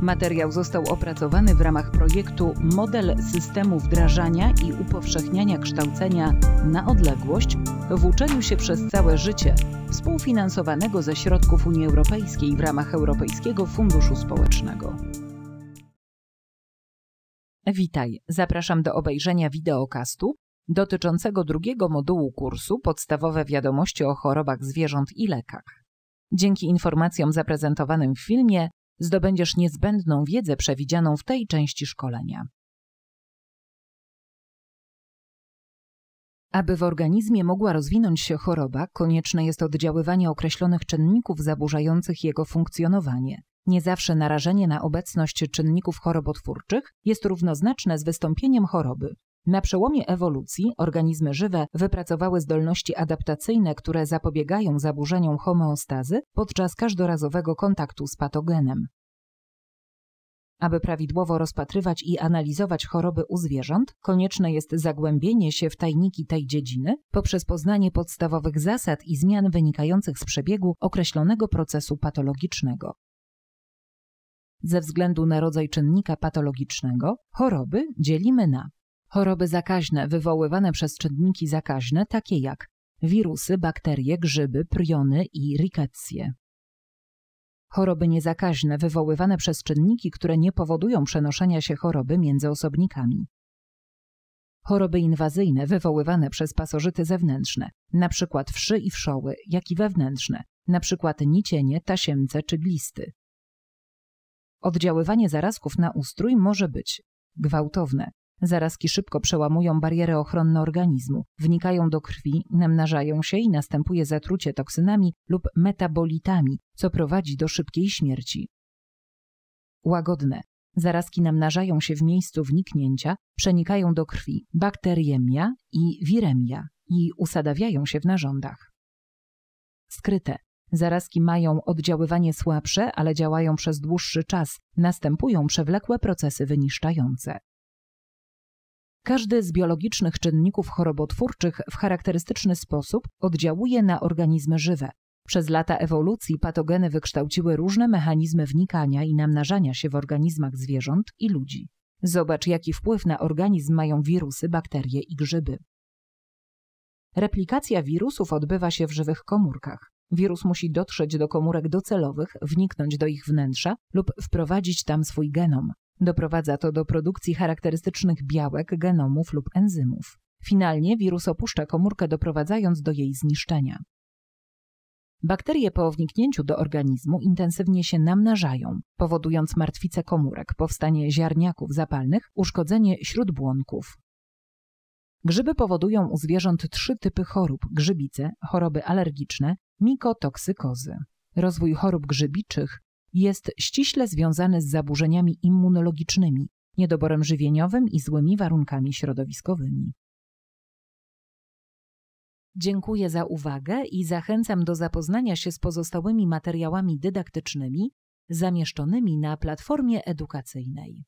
Materiał został opracowany w ramach projektu Model systemu wdrażania i upowszechniania kształcenia na odległość w uczeniu się przez całe życie, współfinansowanego ze środków Unii Europejskiej w ramach Europejskiego Funduszu Społecznego. Witaj, zapraszam do obejrzenia wideokastu dotyczącego drugiego modułu kursu Podstawowe wiadomości o chorobach zwierząt i lekach. Dzięki informacjom zaprezentowanym w filmie zdobędziesz niezbędną wiedzę przewidzianą w tej części szkolenia. Aby w organizmie mogła rozwinąć się choroba, konieczne jest oddziaływanie określonych czynników zaburzających jego funkcjonowanie. Nie zawsze narażenie na obecność czynników chorobotwórczych jest równoznaczne z wystąpieniem choroby. Na przełomie ewolucji organizmy żywe wypracowały zdolności adaptacyjne, które zapobiegają zaburzeniom homeostazy podczas każdorazowego kontaktu z patogenem. Aby prawidłowo rozpatrywać i analizować choroby u zwierząt, konieczne jest zagłębienie się w tajniki tej dziedziny poprzez poznanie podstawowych zasad i zmian wynikających z przebiegu określonego procesu patologicznego. Ze względu na rodzaj czynnika patologicznego choroby dzielimy na Choroby zakaźne wywoływane przez czynniki zakaźne, takie jak wirusy, bakterie, grzyby, priony i rikecje. Choroby niezakaźne wywoływane przez czynniki, które nie powodują przenoszenia się choroby między osobnikami. Choroby inwazyjne wywoływane przez pasożyty zewnętrzne, np. wszy i wszoły, jak i wewnętrzne, np. nicienie, tasiemce czy glisty. Oddziaływanie zarazków na ustrój może być gwałtowne, Zarazki szybko przełamują barierę ochronną organizmu, wnikają do krwi, namnażają się i następuje zatrucie toksynami lub metabolitami, co prowadzi do szybkiej śmierci. Łagodne. Zarazki namnażają się w miejscu wniknięcia, przenikają do krwi, bakteriemia i wiremia i usadawiają się w narządach. Skryte. Zarazki mają oddziaływanie słabsze, ale działają przez dłuższy czas, następują przewlekłe procesy wyniszczające. Każdy z biologicznych czynników chorobotwórczych w charakterystyczny sposób oddziałuje na organizmy żywe. Przez lata ewolucji patogeny wykształciły różne mechanizmy wnikania i namnażania się w organizmach zwierząt i ludzi. Zobacz, jaki wpływ na organizm mają wirusy, bakterie i grzyby. Replikacja wirusów odbywa się w żywych komórkach. Wirus musi dotrzeć do komórek docelowych, wniknąć do ich wnętrza lub wprowadzić tam swój genom. Doprowadza to do produkcji charakterystycznych białek, genomów lub enzymów. Finalnie wirus opuszcza komórkę, doprowadzając do jej zniszczenia. Bakterie po wniknięciu do organizmu intensywnie się namnażają, powodując martwice komórek, powstanie ziarniaków zapalnych, uszkodzenie śródbłonków. Grzyby powodują u zwierząt trzy typy chorób: grzybice, choroby alergiczne, mikotoksykozy. Rozwój chorób grzybiczych jest ściśle związane z zaburzeniami immunologicznymi, niedoborem żywieniowym i złymi warunkami środowiskowymi. Dziękuję za uwagę i zachęcam do zapoznania się z pozostałymi materiałami dydaktycznymi zamieszczonymi na platformie edukacyjnej.